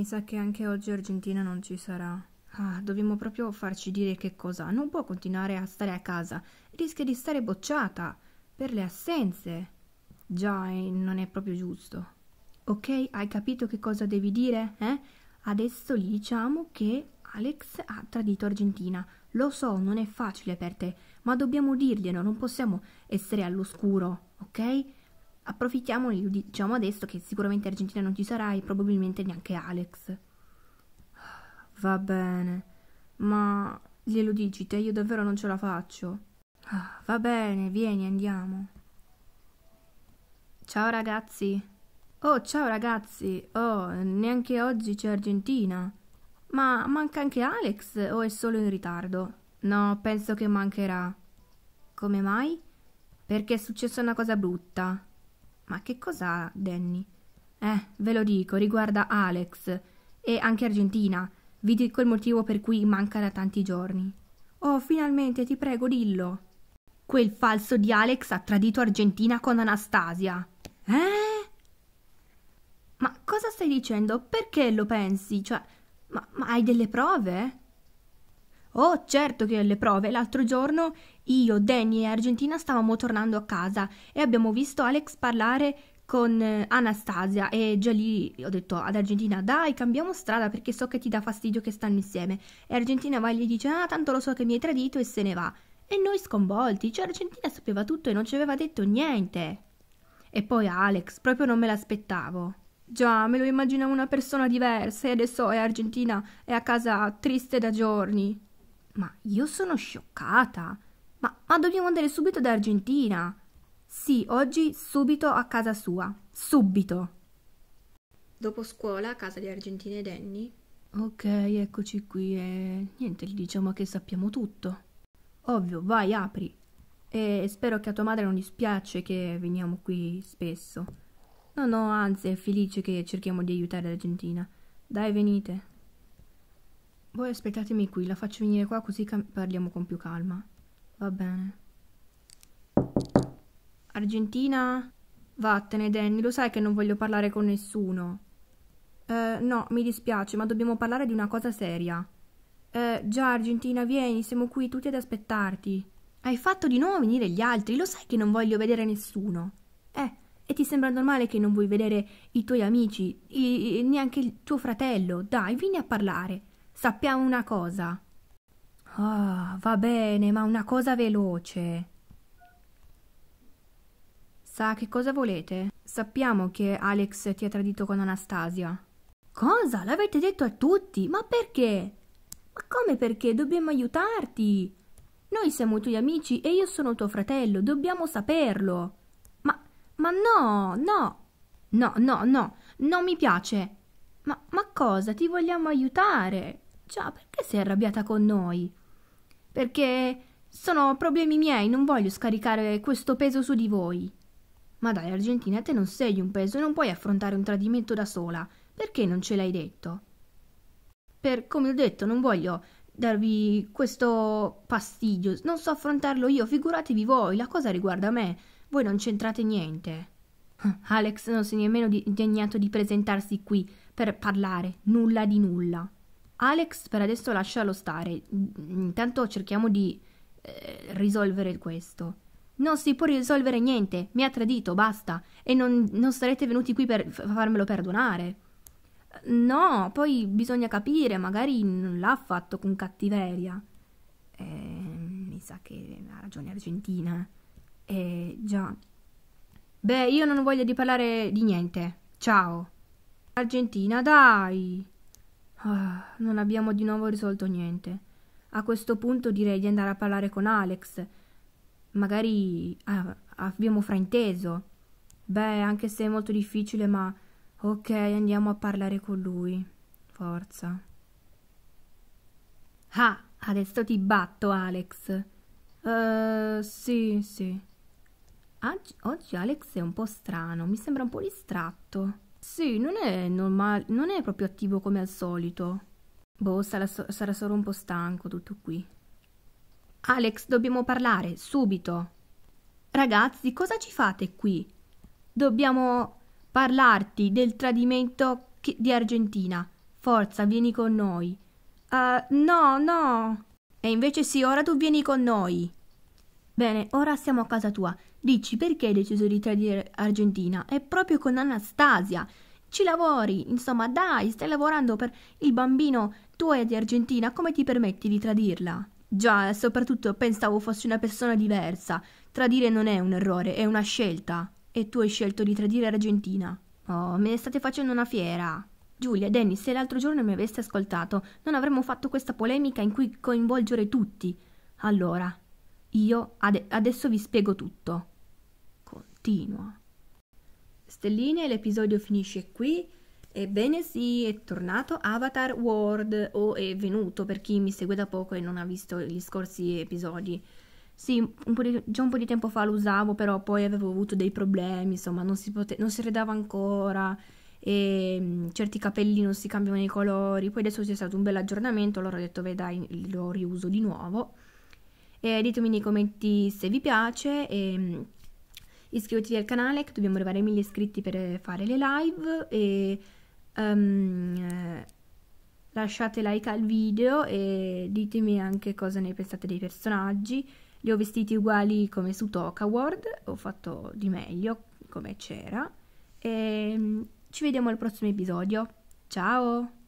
mi sa che anche oggi Argentina non ci sarà. Ah, dobbiamo proprio farci dire che cosa. Non può continuare a stare a casa. Rischia di stare bocciata per le assenze. Già, eh, non è proprio giusto. Ok, hai capito che cosa devi dire? Eh? Adesso gli diciamo che Alex ha tradito Argentina. Lo so, non è facile per te, ma dobbiamo dirglielo, non possiamo essere all'oscuro, ok? approfittiamo e diciamo adesso che sicuramente Argentina non ci sarà e probabilmente neanche Alex. Va bene, ma glielo dici te, io davvero non ce la faccio. Ah, va bene, vieni, andiamo. Ciao ragazzi. Oh, ciao ragazzi. Oh, neanche oggi c'è Argentina. Ma manca anche Alex o è solo in ritardo? No, penso che mancherà. Come mai? Perché è successa una cosa brutta. Ma che cosa ha Danny? Eh, ve lo dico, riguarda Alex e anche Argentina. Vi dico il motivo per cui manca da tanti giorni. Oh, finalmente, ti prego, dillo. Quel falso di Alex ha tradito Argentina con Anastasia. Eh? Ma cosa stai dicendo? Perché lo pensi? Cioè, ma, ma hai delle prove? Oh, certo che ho le prove. L'altro giorno io, Danny e Argentina stavamo tornando a casa e abbiamo visto Alex parlare con eh, Anastasia e già lì ho detto ad Argentina dai cambiamo strada perché so che ti dà fastidio che stanno insieme e Argentina va e gli dice ah tanto lo so che mi hai tradito e se ne va e noi sconvolti cioè Argentina sapeva tutto e non ci aveva detto niente e poi Alex proprio non me l'aspettavo già me lo immaginavo una persona diversa e adesso è Argentina è a casa triste da giorni ma io sono scioccata. Ma, ma dobbiamo andare subito da Argentina. Sì, oggi subito a casa sua. Subito. Dopo scuola a casa di Argentina e Danny. Ok, eccoci qui e niente, gli diciamo che sappiamo tutto. Ovvio, vai, apri. E spero che a tua madre non dispiace che veniamo qui spesso. No, no, anzi, è felice che cerchiamo di aiutare l'Argentina. Dai, venite. Voi aspettatemi qui, la faccio venire qua così parliamo con più calma. Va bene. Argentina? Vattene, Danny, lo sai che non voglio parlare con nessuno. Eh, no, mi dispiace, ma dobbiamo parlare di una cosa seria. Eh, già, Argentina, vieni, siamo qui tutti ad aspettarti. Hai fatto di nuovo venire gli altri, lo sai che non voglio vedere nessuno. Eh, e ti sembra normale che non vuoi vedere i tuoi amici, i, i, neanche il tuo fratello. Dai, vieni a parlare. Sappiamo una cosa. Ah, va bene, ma una cosa veloce. Sa che cosa volete? Sappiamo che Alex ti ha tradito con Anastasia. Cosa? L'avete detto a tutti? Ma perché? Ma come perché? Dobbiamo aiutarti. Noi siamo i tuoi amici e io sono tuo fratello, dobbiamo saperlo. Ma, ma no, no, no, no, no, non mi piace. Ma, ma cosa? Ti vogliamo aiutare. Già, perché sei arrabbiata con noi? Perché sono problemi miei, non voglio scaricare questo peso su di voi. Ma dai, Argentina, te non sei un peso e non puoi affrontare un tradimento da sola. Perché non ce l'hai detto? Per come ho detto, non voglio darvi questo fastidio. Non so affrontarlo io, figuratevi voi, la cosa riguarda me. Voi non c'entrate niente. Alex non si è nemmeno degnato di presentarsi qui per parlare nulla di nulla. Alex per adesso lascialo stare, mm, intanto cerchiamo di eh, risolvere questo. Non si può risolvere niente, mi ha tradito, basta, e non, non sarete venuti qui per farmelo perdonare. No, poi bisogna capire, magari non l'ha fatto con cattiveria. Eh, mi sa che ha ragione Argentina. Eh, già. Beh, io non ho voglia di parlare di niente. Ciao. Argentina, dai. Ah, non abbiamo di nuovo risolto niente. A questo punto direi di andare a parlare con Alex. Magari ah, abbiamo frainteso. Beh, anche se è molto difficile, ma ok, andiamo a parlare con lui. Forza. Ah, adesso ti batto, Alex. Uh, sì, sì. Oggi, oggi Alex è un po' strano, mi sembra un po' distratto. Sì, non è normale, non è proprio attivo come al solito. Boh, sarà, sarà solo un po' stanco tutto qui. Alex, dobbiamo parlare, subito. Ragazzi, cosa ci fate qui? Dobbiamo parlarti del tradimento di Argentina. Forza, vieni con noi. Uh, no, no. E invece sì, ora tu vieni con noi. Bene, ora siamo a casa tua. Dici perché hai deciso di tradire Argentina? È proprio con Anastasia. Ci lavori, insomma, dai, stai lavorando per il bambino tuo è di Argentina, come ti permetti di tradirla? Già, e soprattutto pensavo fossi una persona diversa. Tradire non è un errore, è una scelta. E tu hai scelto di tradire Argentina. Oh, me ne state facendo una fiera. Giulia, Dennis, se l'altro giorno mi aveste ascoltato, non avremmo fatto questa polemica in cui coinvolgere tutti. Allora, io ad- adesso vi spiego tutto. Continua. Stelline, l'episodio finisce qui. Ebbene sì, è tornato Avatar World o è venuto per chi mi segue da poco e non ha visto gli scorsi episodi. Sì, un di, già un po' di tempo fa lo usavo, però poi avevo avuto dei problemi, insomma, non si, pote- non si redava ancora e certi capelli non si cambiavano i colori. Poi adesso c'è stato un bel aggiornamento, allora ho detto, vedi, lo riuso di nuovo e ditemi nei commenti se vi piace e mm, iscrivetevi al canale che dobbiamo arrivare a 1000 iscritti per fare le live e um, lasciate like al video e ditemi anche cosa ne pensate dei personaggi. Li ho vestiti uguali come su Toca World, ho fatto di meglio come c'era. E mm, ci vediamo al prossimo episodio. Ciao!